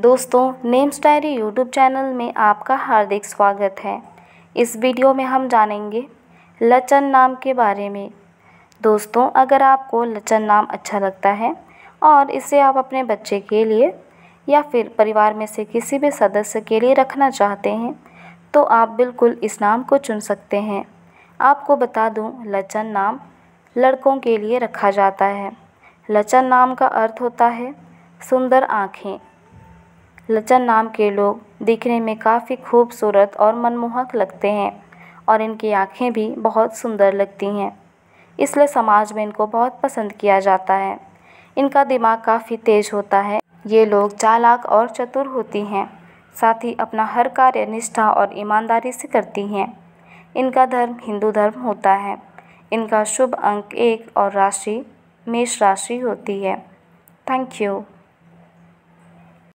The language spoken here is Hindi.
दोस्तों नेम्स डायरी यूट्यूब चैनल में आपका हार्दिक स्वागत है इस वीडियो में हम जानेंगे लचन नाम के बारे में दोस्तों अगर आपको लचन नाम अच्छा लगता है और इसे आप अपने बच्चे के लिए या फिर परिवार में से किसी भी सदस्य के लिए रखना चाहते हैं तो आप बिल्कुल इस नाम को चुन सकते हैं आपको बता दूँ लचन नाम लड़कों के लिए रखा जाता है लचन नाम का अर्थ होता है सुंदर आँखें लचन नाम के लोग दिखने में काफ़ी खूबसूरत और मनमोहक लगते हैं और इनकी आँखें भी बहुत सुंदर लगती हैं इसलिए समाज में इनको बहुत पसंद किया जाता है इनका दिमाग काफ़ी तेज होता है ये लोग चालाक और चतुर होती हैं साथ ही अपना हर कार्य निष्ठा और ईमानदारी से करती हैं इनका धर्म हिंदू धर्म होता है इनका शुभ अंक एक और राशि मेष राशि होती है थैंक यू